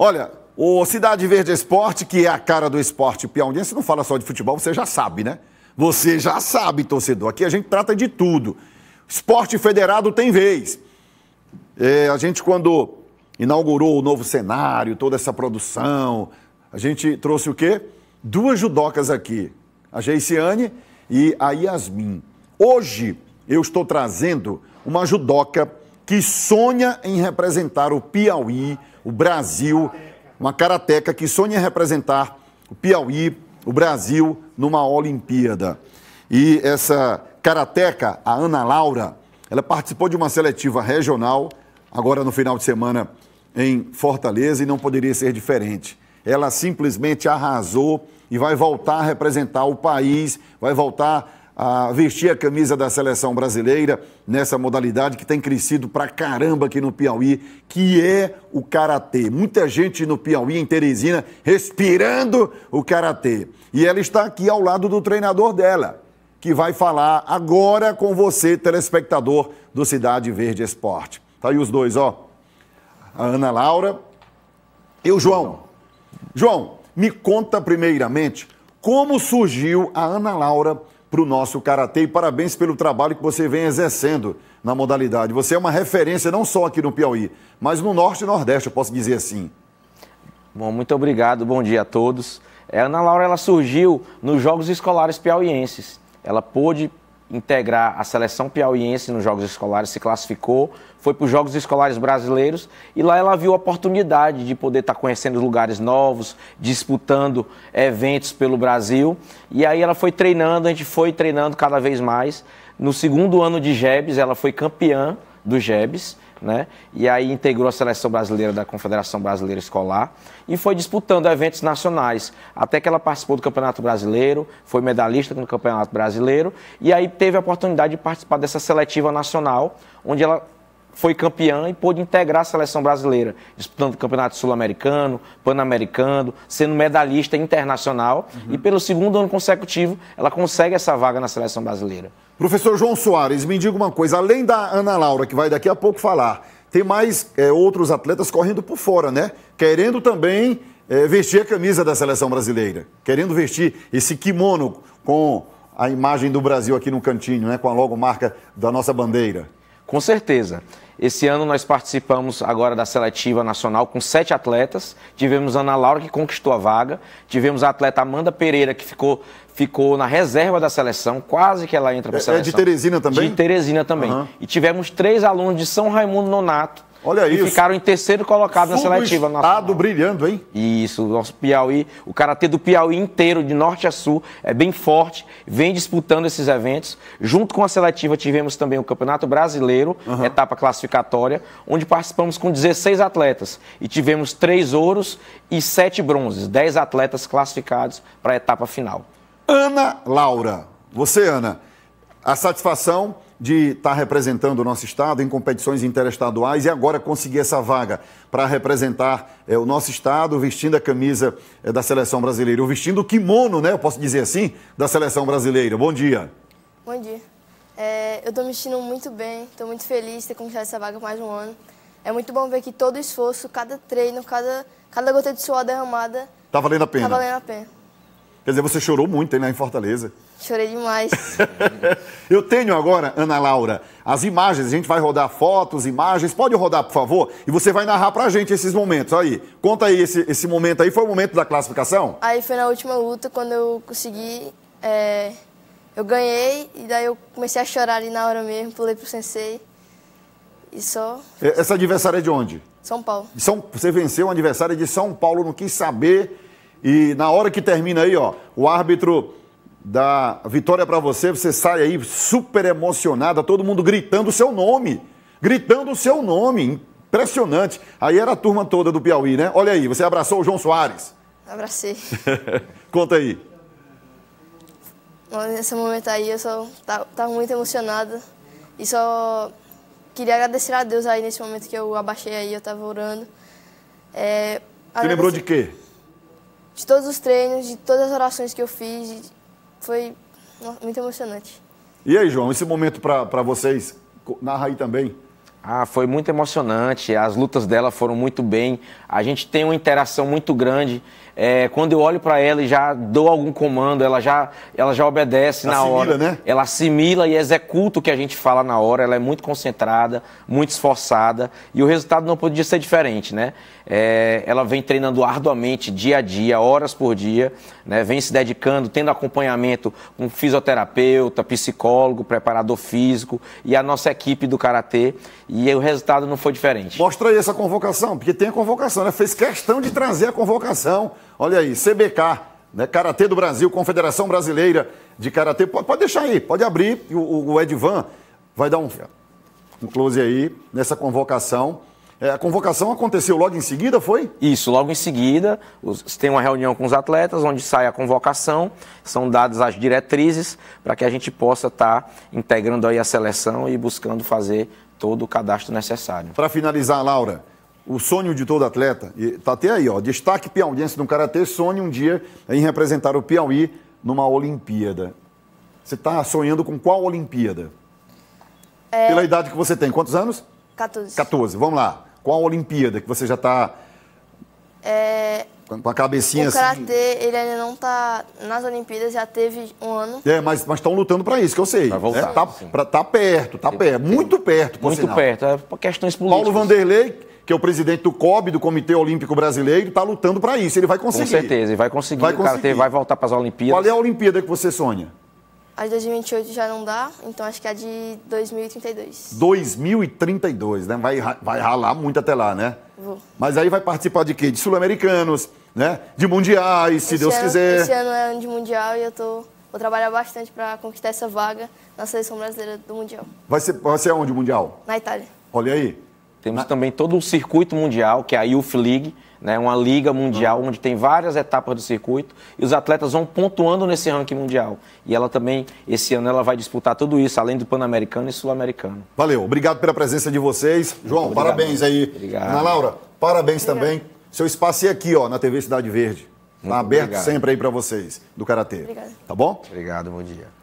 Olha, o Cidade Verde Esporte, que é a cara do esporte piauiense, não fala só de futebol, você já sabe, né? Você já sabe, torcedor. Aqui a gente trata de tudo. Esporte federado tem vez. É, a gente, quando inaugurou o novo cenário, toda essa produção, a gente trouxe o quê? Duas judocas aqui, a Geiciane e a Yasmin. Hoje eu estou trazendo uma judoca que sonha em representar o Piauí, o Brasil, uma karateca que sonha em representar o Piauí, o Brasil, numa Olimpíada. E essa karateca, a Ana Laura, ela participou de uma seletiva regional, agora no final de semana em Fortaleza, e não poderia ser diferente. Ela simplesmente arrasou e vai voltar a representar o país, vai voltar a vestir a camisa da seleção brasileira nessa modalidade que tem crescido pra caramba aqui no Piauí, que é o karatê. Muita gente no Piauí, em Teresina, respirando o karatê. E ela está aqui ao lado do treinador dela, que vai falar agora com você, telespectador do Cidade Verde Esporte. Tá aí os dois, ó. A Ana Laura e o João. João, me conta primeiramente como surgiu a Ana Laura para o nosso karatê. E parabéns pelo trabalho que você vem exercendo na modalidade. Você é uma referência não só aqui no Piauí, mas no Norte e Nordeste, eu posso dizer assim. Bom, muito obrigado, bom dia a todos. A é, Ana Laura ela surgiu nos Jogos Escolares Piauienses. Ela pôde integrar a seleção piauiense nos Jogos Escolares, se classificou, foi para os Jogos Escolares Brasileiros e lá ela viu a oportunidade de poder estar tá conhecendo lugares novos, disputando eventos pelo Brasil. E aí ela foi treinando, a gente foi treinando cada vez mais. No segundo ano de Jebs, ela foi campeã do Jebs né? E aí integrou a seleção brasileira da Confederação Brasileira Escolar e foi disputando eventos nacionais, até que ela participou do Campeonato Brasileiro, foi medalhista no Campeonato Brasileiro e aí teve a oportunidade de participar dessa seletiva nacional, onde ela foi campeã e pôde integrar a seleção brasileira, disputando o Campeonato Sul-Americano, Pan-Americano, sendo medalhista internacional. Uhum. E pelo segundo ano consecutivo, ela consegue essa vaga na seleção brasileira. Professor João Soares, me diga uma coisa, além da Ana Laura, que vai daqui a pouco falar, tem mais é, outros atletas correndo por fora, né? Querendo também é, vestir a camisa da seleção brasileira, querendo vestir esse kimono com a imagem do Brasil aqui no cantinho, né? Com a logomarca da nossa bandeira. Com certeza. Esse ano nós participamos agora da seletiva nacional com sete atletas. Tivemos Ana Laura que conquistou a vaga, tivemos a atleta Amanda Pereira que ficou, ficou na reserva da seleção, quase que ela entra para a é, seleção. É de Teresina também? De Teresina também. Uhum. E tivemos três alunos de São Raimundo Nonato Olha e isso. ficaram em terceiro colocado na seletiva nacional. Estado brilhando, hein? Isso, o nosso Piauí, o Karatê do Piauí inteiro, de norte a sul, é bem forte, vem disputando esses eventos. Junto com a seletiva tivemos também o Campeonato Brasileiro, uhum. etapa classificatória, onde participamos com 16 atletas e tivemos três ouros e sete bronzes, 10 atletas classificados para a etapa final. Ana Laura, você, Ana, a satisfação de estar tá representando o nosso estado em competições interestaduais e agora conseguir essa vaga para representar é, o nosso estado vestindo a camisa é, da seleção brasileira, ou vestindo o kimono, né? Eu posso dizer assim, da seleção brasileira. Bom dia. Bom dia. É, eu estou me sentindo muito bem, estou muito feliz de ter conquistado essa vaga por mais um ano. É muito bom ver que todo esforço, cada treino, cada, cada gota de suor derramada. está valendo a pena. está valendo a pena. Quer dizer, você chorou muito hein, lá em Fortaleza. Chorei demais. eu tenho agora, Ana Laura, as imagens. A gente vai rodar fotos, imagens. Pode rodar, por favor? E você vai narrar pra gente esses momentos. Aí, conta aí esse, esse momento aí. Foi o momento da classificação? Aí foi na última luta, quando eu consegui. É, eu ganhei, e daí eu comecei a chorar ali na hora mesmo. Pulei pro sensei. E só. Essa adversária é de onde? São Paulo. São, você venceu um adversário de São Paulo, não quis saber. E na hora que termina aí, ó, o árbitro da vitória para você, você sai aí super emocionada, todo mundo gritando o seu nome, gritando o seu nome, impressionante. Aí era a turma toda do Piauí, né? Olha aí, você abraçou o João Soares. Abracei. Conta aí. Nesse momento aí eu só estava tá, muito emocionada e só queria agradecer a Deus aí nesse momento que eu abaixei aí, eu estava orando. É, você lembrou de quê? De todos os treinos, de todas as orações que eu fiz, de, foi muito emocionante. E aí, João, esse momento para vocês, narra aí também. Ah, foi muito emocionante. As lutas dela foram muito bem. A gente tem uma interação muito grande. É, quando eu olho para ela e já dou algum comando, ela já, ela já obedece assimila, na hora. Né? Ela assimila e executa o que a gente fala na hora. Ela é muito concentrada, muito esforçada e o resultado não podia ser diferente, né? É, ela vem treinando arduamente, dia a dia, horas por dia, né? vem se dedicando, tendo acompanhamento com fisioterapeuta, psicólogo, preparador físico e a nossa equipe do Karatê. E o resultado não foi diferente. Mostra aí essa convocação, porque tem a convocação, né? Fez questão de trazer a convocação. Olha aí, CBK, né? Karatê do Brasil, Confederação Brasileira de Karatê. Pode, pode deixar aí, pode abrir. O, o, Edvan vai dar um, um close aí nessa convocação. É, a convocação aconteceu logo em seguida, foi? Isso, logo em seguida. Os, tem uma reunião com os atletas, onde sai a convocação, são dadas as diretrizes para que a gente possa estar tá integrando aí a seleção e buscando fazer todo o cadastro necessário. Para finalizar, Laura, o sonho de todo atleta, está até aí, ó, destaque piauiense no Karatê, sonho um dia em representar o Piauí numa Olimpíada. Você está sonhando com qual Olimpíada? É... Pela idade que você tem, quantos anos? 14. 14, vamos lá com a Olimpíada, que você já está é, com a cabecinha o assim? karatê, ele ainda não tá nas Olimpíadas, já teve um ano. É, mas estão lutando para isso, que eu sei. Vai né? voltar. É, tá, tá perto, tá perto, muito perto, Muito sinal. perto, é por questões políticas. Paulo Vanderlei, que é o presidente do COB, do Comitê Olímpico Brasileiro, está lutando para isso. Ele vai conseguir. Com certeza, ele vai conseguir. Vai conseguir. O karatê vai voltar para as Olimpíadas. Qual é a Olimpíada que você sonha? A de 2028 já não dá, então acho que é a de 2032. 2032, né? Vai, vai ralar muito até lá, né? Vou. Mas aí vai participar de quê? De sul-americanos, né? De mundiais, se esse Deus ano, quiser. Esse ano é ano de mundial e eu tô, vou trabalhar bastante para conquistar essa vaga na seleção brasileira do mundial. Vai ser, vai ser onde o mundial? Na Itália. Olha aí. Temos também todo o circuito mundial, que é a Youth League, né, uma liga mundial uhum. onde tem várias etapas do circuito e os atletas vão pontuando nesse ranking mundial. E ela também, esse ano, ela vai disputar tudo isso, além do Pan-Americano e Sul-Americano. Valeu, obrigado pela presença de vocês. João, obrigado. parabéns aí. Obrigado. Ana Laura, parabéns obrigado. também. Seu espaço é aqui, ó, na TV Cidade Verde. Está tá aberto obrigado. sempre aí para vocês, do Karatê. Obrigado. Tá bom? Obrigado, bom dia.